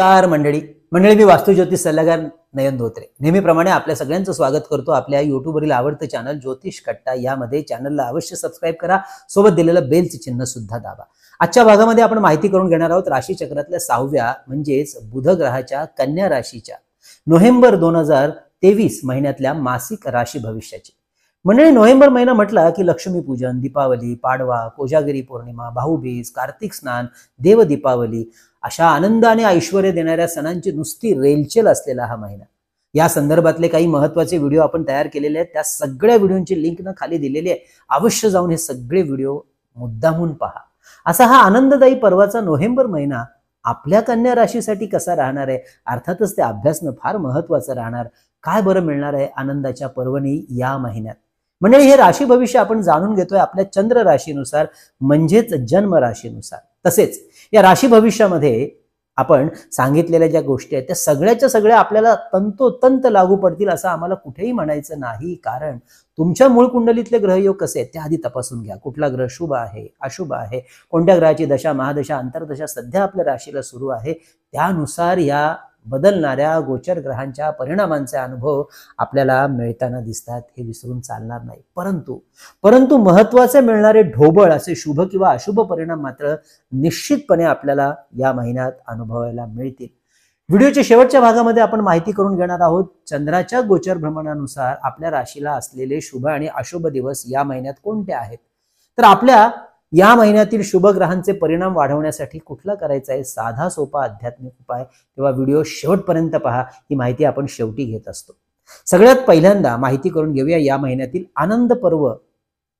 नमस्कार मंडळी मंडळी मी वास्तुज्योतिष सल्लागार नयन धोत्रे नेहमीप्रमाणे आपल्या सगळ्यांचं स्वागत करतो आपल्या युट्यूबवरील आवडतं चॅनल ज्योतिष कट्टा यामध्ये चॅनलला अवश्य सबस्क्राईब करा सोबत दिलेलं बेलचं चिन्ह सुद्धा दाबा आजच्या भागामध्ये आपण माहिती करून घेणार आहोत राशी चक्रातल्या सहाव्या म्हणजेच बुध ग्रहाच्या कन्या राशीच्या नोव्हेंबर दोन हजार तेवीस महिन्यातल्या मासिक राशी भविष्याची मंडळी नोव्हेंबर महिना म्हटला की लक्ष्मी पूजन दीपावली पाडवा कोजागिरी पौर्णिमा भाऊबीज कार्तिक स्नान देव दीपावली अशा आनंदाने ऐश्वर देणाऱ्या सणांची नुसती रेलचेल असलेला हा महिना या संदर्भातले काही महत्वाचे व्हिडिओ आपण तयार केलेले आहेत त्या सगळ्या व्हिडिओंची लिंक ना खाली दिलेली आहे अवश्य जाऊन हे सगळे व्हिडिओ मुद्दामून पहा असा हा आनंददायी पर्वाचा नोव्हेंबर महिना आपल्या कन्या राशीसाठी कसा राहणार आहे अर्थातच ते अभ्यासनं फार महत्वाचं राहणार काय बरं मिळणार आहे आनंदाच्या पर्वणी या महिन्यात म्हणजे हे राशी भविष्य आपण जाणून घेतोय आपल्या चंद्र राशीनुसार म्हणजेच जन्म राशीनुसार तसेच या राशी भविष्यामध्ये आपण सांगितलेल्या ज्या गोष्टी आहेत त्या सगळ्याच्या सगळ्या आपल्याला तंतोतंत लागू पडतील असं आम्हाला कुठेही म्हणायचं नाही कारण तुमच्या मूळ कुंडलीतले ग्रहयोग कसे आहेत त्याआधी आधी तपासून घ्या कुठला ग्रह शुभ आहे अशुभ आहे कोणत्या ग्रहाची दशा महादशा अंतरदशा सध्या आपल्या राशीला सुरू आहे त्यानुसार या बदलणाऱ्या गोचर ग्रहांच्या परिणामांचे अनुभव आपल्याला मिळताना दिसतात हे विसरून चालणार नाही परंतु परंतु महत्वाचे मिळणारे ढोबळ असे शुभ किंवा अशुभ परिणाम मात्र निश्चितपणे आपल्याला या महिन्यात अनुभवायला मिळतील व्हिडिओच्या शेवटच्या भागामध्ये आपण माहिती करून घेणार आहोत चंद्राच्या गोचर भ्रमणानुसार आपल्या राशीला असलेले शुभ आणि अशुभ दिवस या महिन्यात कोणते आहेत तर आपल्या या महिन्यातील शुभ ग्रहांचे परिणाम वाढवण्यासाठी कुठला करायचा आहे साधा सोपा आध्यात्मिक उपाय किंवा व्हिडिओ शेवटपर्यंत पहा ही माहिती आपण शेवटी घेत असतो सगळ्यात पहिल्यांदा माहिती करून घेऊया या महिन्यातील आनंद पर्व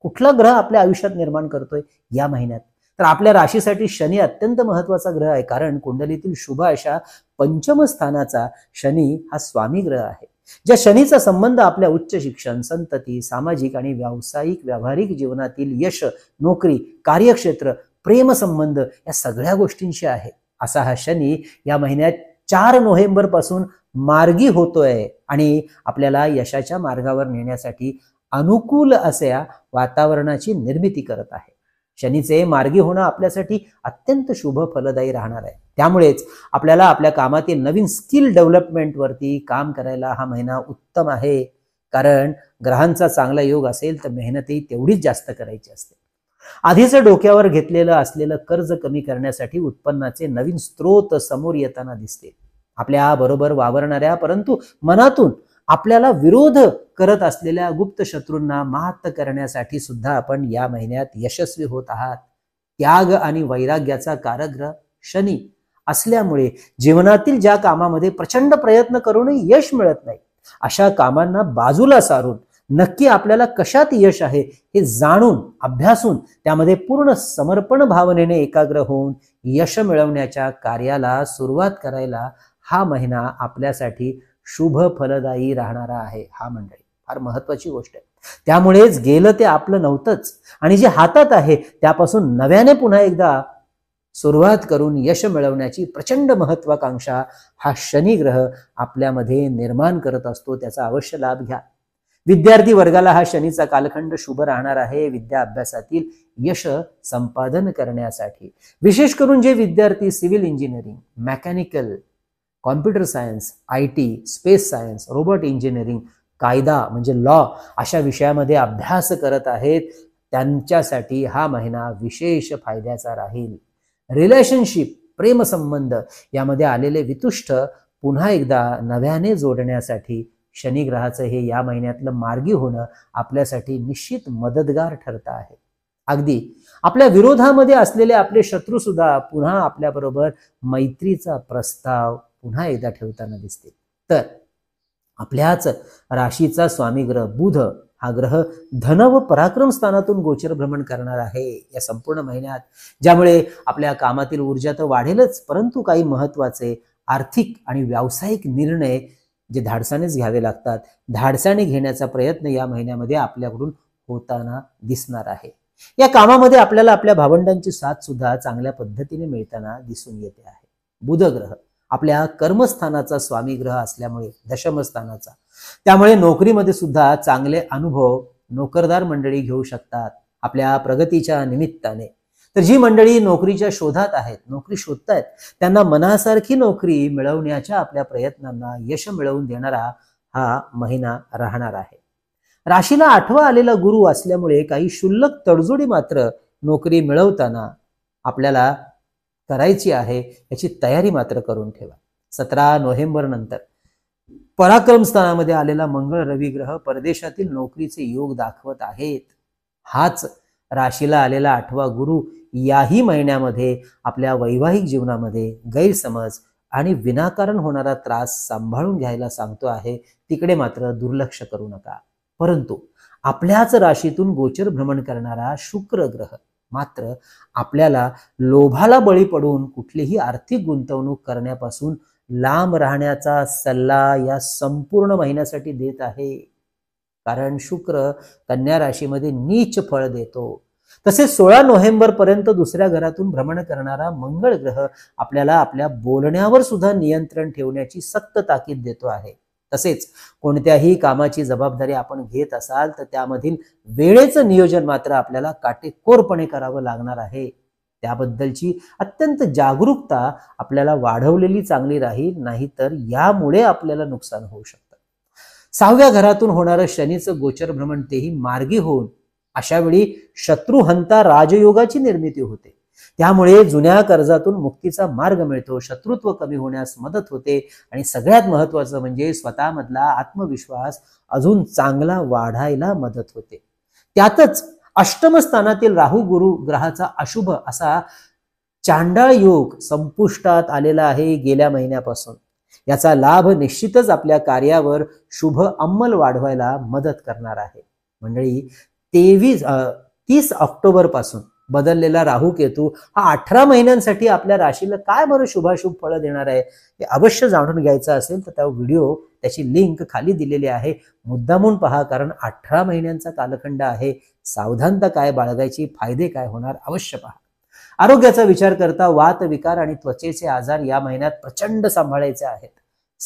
कुठला ग्रह आपल्या आयुष्यात निर्माण करतोय या महिन्यात तर आपल्या राशीसाठी शनी अत्यंत महत्वाचा ग्रह आहे कारण कुंडलीतील शुभ अशा पंचम स्थानाचा शनी हा स्वामी ग्रह आहे ज्या शनीचा संबंध आपल्या उच्च शिक्षण संतती सामाजिक आणि व्यावसायिक व्यावहारिक जीवनातील यश नोकरी कार्यक्षेत्र प्रेमसंबंध या सगळ्या गोष्टींशी आहे असा हा शनी या महिन्यात चार नोव्हेंबर पासून मार्गी होतोय आणि आपल्याला यशाच्या मार्गावर नेण्यासाठी अनुकूल असे वातावरणाची निर्मिती करत आहे शनीचे मार्गी होणं आपल्यासाठी अत्यंत शुभ फलदायी राहणार आहे त्यामुळेच आपल्याला आपल्या कामातील नवीन स्किल डेव्हलपमेंटवरती काम करायला हा महिना उत्तम आहे कारण ग्रहांचा चांगला योग असेल तर मेहनतही तेवढीच जास्त करायची असते आधीच डोक्यावर घेतलेलं असलेलं कर्ज कमी करण्यासाठी उत्पन्नाचे नवीन स्रोत समोर येताना दिसते आपल्या बरोबर वावरणाऱ्या परंतु मनातून आपल्याला विरोध करत असलेल्या गुप्त शत्रूंना महात्त करण्यासाठी सुद्धा आपण या महिन्यात यशस्वी होत आहात त्याग आणि वैराग्याचा कारग्र शनी असल्यामुळे जीवनातील ज्या कामामध्ये प्रचंड प्रयत्न करूनही यश मिळत नाही अशा कामांना बाजूला सारून नक्की आपल्याला कशात यश आहे हे जाणून अभ्यासून त्यामध्ये पूर्ण समर्पण भावनेने एकाग्र होऊन यश मिळवण्याच्या कार्याला सुरुवात करायला हा महिना आपल्यासाठी शुभ फलदायी राहणारा आहे हा मंडळी फार महत्वाची गोष्ट आहे त्यामुळेच गेलं ते आपलं नव्हतंच आणि जे हातात आहे त्यापासून नव्याने पुन्हा एकदा सुरुवात करून यश मिळवण्याची प्रचंड महत्वाकांक्षा हा शनी ग्रह आपल्यामध्ये निर्माण करत असतो त्याचा अवश्य लाभ घ्या विद्यार्थी वर्गाला हा शनीचा कालखंड शुभ राहणार आहे विद्या अभ्यासातील यश संपादन करण्यासाठी विशेष करून जे विद्यार्थी civil engineering mechanical computer science I T space science robot engineering कायदा म्हणजे लॉ अशा विषयामध्ये अभ्यास करत आहेत त्यांच्यासाठी हा महिना विशेष फायद्याचा राहील रिलेशनशिप प्रेमसंबंध यामध्ये आलेले वितुष्ट पुन्हा एकदा नव्याने जोडण्यासाठी शनिग्रहाचं हे या महिन्यातलं मार्गी होणं आपल्यासाठी निश्चित मदतगार ठरत आहे अगदी आपल्या विरोधामध्ये असलेले आपले शत्रू सुद्धा पुन्हा आपल्याबरोबर मैत्रीचा प्रस्ताव पुन्हा एकदा ठेवताना दिसते तर आपल्याच राशीचा स्वामी ग्रह बुध हा ग्रह धन व पराक्रम स्थानातून गोचर भ्रमण करणार आहे या संपूर्ण महिन्यात ज्यामुळे आपल्या कामातील ऊर्जा तर वाढेलच परंतु काही महत्वाचे आर्थिक आणि व्यावसायिक निर्णय जे धाडसानेच घ्यावे लागतात धाडसाने घेण्याचा प्रयत्न या महिन्यामध्ये आपल्याकडून होताना दिसणार आहे या कामामध्ये आपल्याला आपल्या भावंडांची साथ सुद्धा चांगल्या पद्धतीने मिळताना दिसून येते आहे बुध ग्रह आपल्या कर्मस्थानाचा स्वामी ग्रह असल्यामुळे दशमस्थानाचा त्यामुळे नोकरीमध्ये सुद्धा चांगले अनुभव नोकरदार मंडळी घेऊ शकतात आपल्या प्रगतीच्या निमित्ताने तर जी मंडळी नोकरीच्या शोधात आहेत नोकरी शोधतायत त्यांना मनासारखी नोकरी मिळवण्याच्या आपल्या प्रयत्नांना यश मिळवून देणारा हा महिना राहणार आहे राशीला आठवा आलेला गुरु असल्यामुळे काही शुल्लक तडजोडी मात्र नोकरी मिळवताना आपल्याला करायची आहे याची तयारी मात्र करून ठेवा सतरा नोव्हेंबर नंतर पराक्रम स्थानामध्ये आलेला मंगळ रविग्रह ग्रह परदेशातील नोकरीचे योग दाखवत आहेत हाच राशीला आलेला आठवा गुरु याही महिन्यामध्ये आपल्या वैवाहिक जीवनामध्ये गैरसमज आणि विनाकारण होणारा त्रास सांभाळून घ्यायला सांगतो आहे तिकडे मात्र दुर्लक्ष करू नका परंतु आपल्याच राशीतून गोचर भ्रमण करणारा शुक्र ग्रह मात्र आपल्याला लोभाला बळी पडून कुठलीही आर्थिक गुंतवणूक करण्यापासून लांब राहण्याचा सल्ला या संपूर्ण महिन्यासाठी देत आहे कारण शुक्र कन्या राशीमध्ये नीच फळ देतो तसेच सोळा नोव्हेंबर पर्यंत दुसऱ्या घरातून भ्रमण करणारा मंगळ ग्रह आपल्याला आपल्या बोलण्यावर सुद्धा नियंत्रण ठेवण्याची सक्त ताकीद देतो आहे तसेच कोणत्याही कामाची जबाबदारी आपण घेत असाल तर त्यामधील वेळेचं नियोजन मात्र आपल्याला काटेकोरपणे करावं लागणार आहे त्याबद्दलची अत्यंत जागरूकता आपल्याला वाढवलेली चांगली राहील नाहीतर यामुळे आपल्याला नुकसान होऊ शकतं सहाव्या घरातून होणारं शनीचं गोचर भ्रमण तेही मार्गी होऊन अशावेळी शत्रुहंता राजयोगाची निर्मिती होते त्यामुळे जुन्या कर्जातून मुक्तीचा मार्ग मिळतो शत्रुत्व कमी होण्यास मदत होते आणि सगळ्यात महत्वाचं म्हणजे स्वतःमधला आत्मविश्वास अजून चांगला वाढायला मदत होते त्यातच स्थानातील राहू गुरु ग्रहाचा अशुभ असा चांडाळ योग संपुष्टात आलेला आहे गेल्या महिन्यापासून याचा लाभ निश्चितच आपल्या कार्यावर शुभ अंमल वाढवायला मदत करणार आहे मंडळी तेवीस तीस ऑक्टोबर पासून बदललेला राहू केतू हा अठरा महिन्यांसाठी आपल्या राशीला काय बरं शुभाशुभ फळं देणार आहे हे अवश्य जाणून घ्यायचं असेल तर त्या व्हिडिओ त्याची लिंक खाली दिलेली आहे मुद्दामून पहा कारण अठरा महिन्यांचा कालखंड आहे सावधानता काय बाळगायची फायदे काय होणार अवश्य पहा आरोग्याचा विचार करता वात विकार आणि त्वचेचे आजार या महिन्यात प्रचंड सांभाळायचे आहेत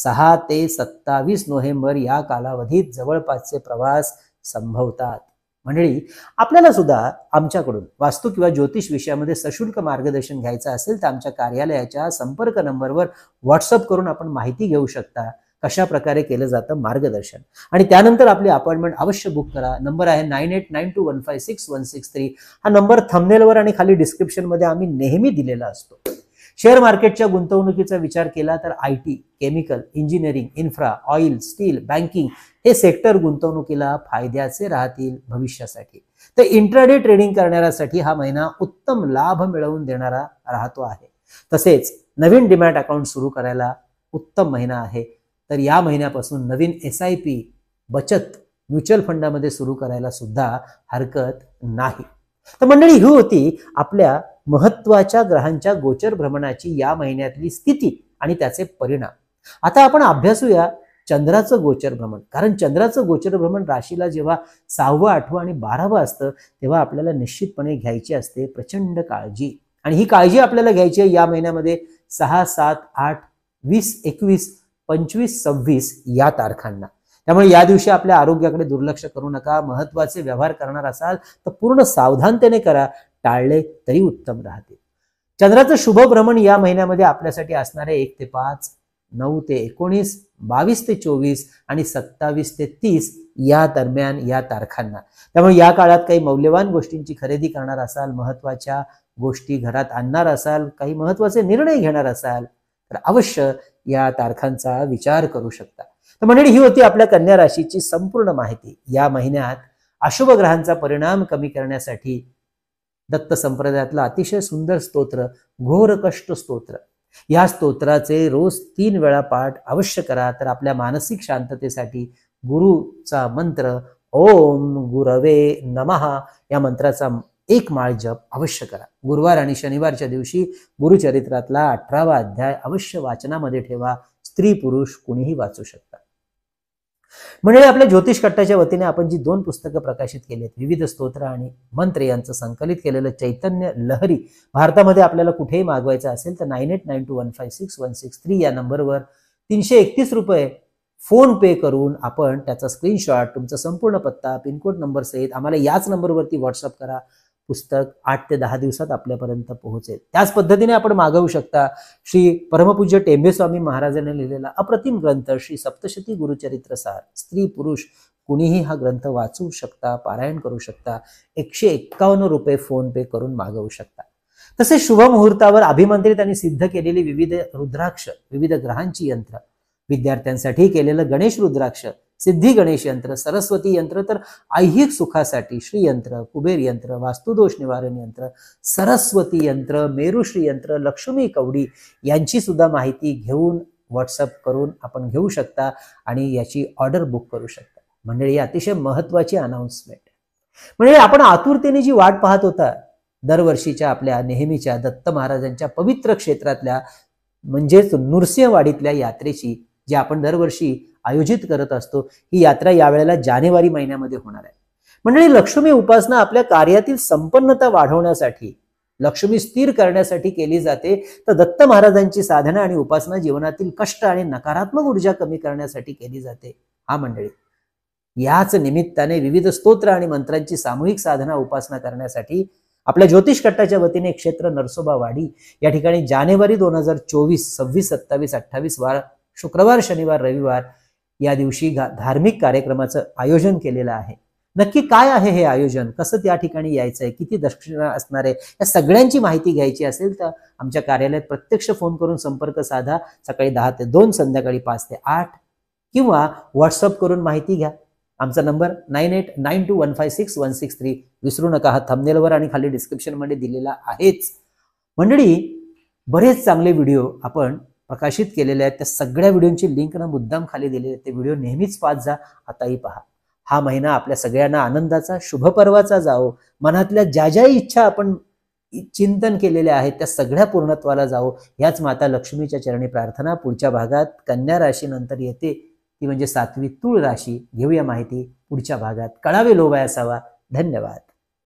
सहा ते सत्तावीस नोव्हेंबर या कालावधीत जवळपासचे प्रवास संभवतात मंडळी आपल्याला सुद्धा आमच्याकडून वास्तू किंवा ज्योतिष विषयामध्ये सशुल्क मार्गदर्शन घ्यायचं असेल तर आमच्या कार्यालयाच्या संपर्क नंबरवर व्हॉट्सअप करून आपण माहिती घेऊ शकता कशा प्रकारे केलं जातं मार्गदर्शन आणि त्यानंतर आपली अपॉइंटमेंट अवश्य बुक करा नंबर आहे nine eight nine two one five six one six three हा नंबर थंबनेलवर आणि खाली डिस्क्रिप्शनमध्ये आम्ही नेहमी दिलेला असतो शेअर मार्केटच्या गुंतवणुकीचा विचार केला तर I T chemical engineering infra oil steel banking हे सेक्टर गुंतवणुकीला फायद्याचे राहतील भविष्यासाठी तर इंट्राडे ट्रेडिंग करणाऱ्यासाठी हा महिना उत्तम लाभ मिळवून देणारा राहतो आहे तसेच नवीन डिमॅट अकाउंट सुरू करायला उत्तम महिना आहे तर या महिन्यापासून नवीन एस आय पी बचत म्युच्युअल फंडामध्ये सुरू करायला सुद्धा हरकत नाही तर मंडळी ही होती आपल्या महत्वाच्या ग्रहांच्या गोचर भ्रमणाची या महिन्यातली स्थिती आणि त्याचे परिणाम आता आपण अभ्यासूया चंद्राचं गोचर भ्रमण कारण चंद्राचं गोचर भ्रमण राशीला जेव्हा सहावं आठवं आणि बारावं असतं तेव्हा आपल्याला निश्चितपणे घ्यायची असते प्रचंड काळजी आणि ही काळजी आपल्याला घ्यायची आहे या महिन्यामध्ये सहा सात आठ वीस एकवीस पंचवीस सव्वीस या तारखांना त्यामुळे या दिवशी आपल्या आरोग्याकडे दुर्लक्ष करू नका महत्वाचे व्यवहार करणार असाल तर पूर्ण सावधानतेने करा टाळले तरी उत्तम राहतील चंद्राचं शुभ भ्रमण या महिन्यामध्ये आपल्यासाठी असणारे एक ते पाच नऊ ते एकोणीस बावीस ते चोवीस आणि सत्तावीस ते तीस या दरम्यान या तारखांना त्यामुळे या काळात काही मौल्यवान गोष्टींची खरेदी करणार असाल महत्वाच्या गोष्टी घरात आणणार असाल काही महत्वाचे निर्णय घेणार असाल तर अवश्य या तारखांचा विचार करू शकता तर मंडळी ही होती आपल्या कन्या राशीची संपूर्ण माहिती या महिन्यात अशुभ ग्रहांचा परिणाम कमी करण्यासाठी दत्त संप्रदायातलं अतिशय सुंदर स्तोत्र घोर कष्ट स्तोत्र या स्तोत्राचे रोज तीन वेळा पाठ अवश्य करा तर आपल्या मानसिक शांततेसाठी गुरुचा मंत्र ओम गुरवे नमहा या मंत्राचा एक माळ जप अवश्य करा गुरुवार आणि शनिवारच्या दिवशी गुरुचरित्रातला अठरावा अध्याय अवश्य वाचनामध्ये ठेवा स्त्री पुरुष कुणीही वाचू शकता म्हणजे आपल्या ज्योतिष कट्टाच्या वतीने आपण जी दोन पुस्तकं प्रकाशित केली आहेत विविध स्तोत्र आणि मंत्र यांचं संकलित केलेलं चैतन्य लहरी भारतामध्ये आपल्याला कुठेही मागवायचं असेल तर nine eight nine two one five six one six three या नंबरवर तीनशे एकतीस रुपये फोन पे करून आपण त्याचा स्क्रीनशॉट तुमचा संपूर्ण पत्ता पिनकोड नंबर सहित आम्हाला याच नंबरवरती व्हॉट्सअप करा पुस्तक आठ ते दहा दिवसात आपल्यापर्यंत पोहोचेल त्याच पद्धतीने आपण मागवू शकता श्री परमपूज्य टेंबेस्वामी महाराजांनी लिहिलेला अप्रतिम ग्रंथ श्री सप्तशती गुरुचरित्र सार स्त्री पुरुष कुणीही हा ग्रंथ वाचू शकता पारायण करू शकता एकशे एक्कावन्न रुपये फोन पे करून मागवू शकता तसे शुभ मुहूर्तावर अभिमंत्रित आणि सिद्ध केलेली विविध रुद्राक्ष विविध ग्रहांची यंत्र विद्यार्थ्यांसाठी केलेलं गणेश रुद्राक्ष सिद्धी गणेश यंत्र सरस्वती यंत्र तर ऐहिक सुखासाठी श्रीयंत्र कुबेर यंत्र वास्तुदोष निवारण यंत्र सरस्वती यंत्र मेरुश्री यंत्र लक्ष्मी कवडी यांची सुद्धा माहिती घेऊन व्हॉट्सअप करून आपण घेऊ शकता आणि याची ऑर्डर बुक करू शकता म्हणजे ही अतिशय महत्वाची अनाउन्समेंट म्हणजे आपण आतुरतेने जी वाट पाहत होता दरवर्षीच्या आपल्या नेहमीच्या दत्त महाराजांच्या पवित्र क्षेत्रातल्या म्हणजेच नृसिंहवाडीतल्या यात्रेची जी आपण दरवर्षी आयोजित करत असतो ही यात्रा यावेळेला जानेवारी महिन्यामध्ये होणार आहे मंडळी लक्ष्मी उपासना आपल्या कार्यातील संपन्नता वाढवण्यासाठी लक्ष्मी स्थिर करण्यासाठी केली जाते तर दत्त महाराजांची साधना आणि उपासना जीवनातील कष्ट आणि नकारात्मक ऊर्जा कमी करण्यासाठी केली जाते हा मंडळी याच निमित्ताने विविध स्तोत्र आणि मंत्रांची सामूहिक साधना उपासना करण्यासाठी आपल्या ज्योतिष कट्टाच्या वतीने क्षेत्र नरसोबा वाडी या ठिकाणी जानेवारी दोन हजार चोवीस सव्वीस सत्तावीस अठ्ठावीस वार शुक्रवार शनिवार रविवार या दिवशी धार्मिक कार्यक्रमाचं आयोजन केलेलं आहे नक्की काय आहे हे आयोजन कसं त्या ठिकाणी यायचं आहे किती दक्षिणा असणार आहे या सगळ्यांची माहिती घ्यायची असेल तर आमच्या कार्यालयात प्रत्यक्ष फोन करून संपर्क साधा सकाळी दहा ते दोन संध्याकाळी पाच ते आठ किंवा व्हॉट्सअप करून माहिती घ्या आमचा number nine eight nine two one five six one six three विसरू नका हा थंबनेलवर आणि खाली डिस्क्रिप्शनमध्ये दिलेला आहेच मंडळी बरेच चांगले व्हिडिओ आपण प्रकाशित केलेल्या आहेत त्या सगळ्या व्हिडिओंची लिंक ना मुद्दाम खाली दिलेली आहे ते व्हिडिओ नेहमीच पाच जा आताही पहा हा महिना आपल्या सगळ्यांना आनंदाचा शुभ पर्वाचा जावो मनातल्या ज्या ज्या इच्छा आपण चिंतन केलेल्या आहेत त्या सगळ्या पूर्णत्वाला जावो याच माता लक्ष्मीच्या चरणी प्रार्थना पुढच्या भागात कन्या राशीनंतर येते ती म्हणजे सातवी तूळ राशी घेऊया माहिती पुढच्या भागात कळावे लोभाय असावा धन्यवाद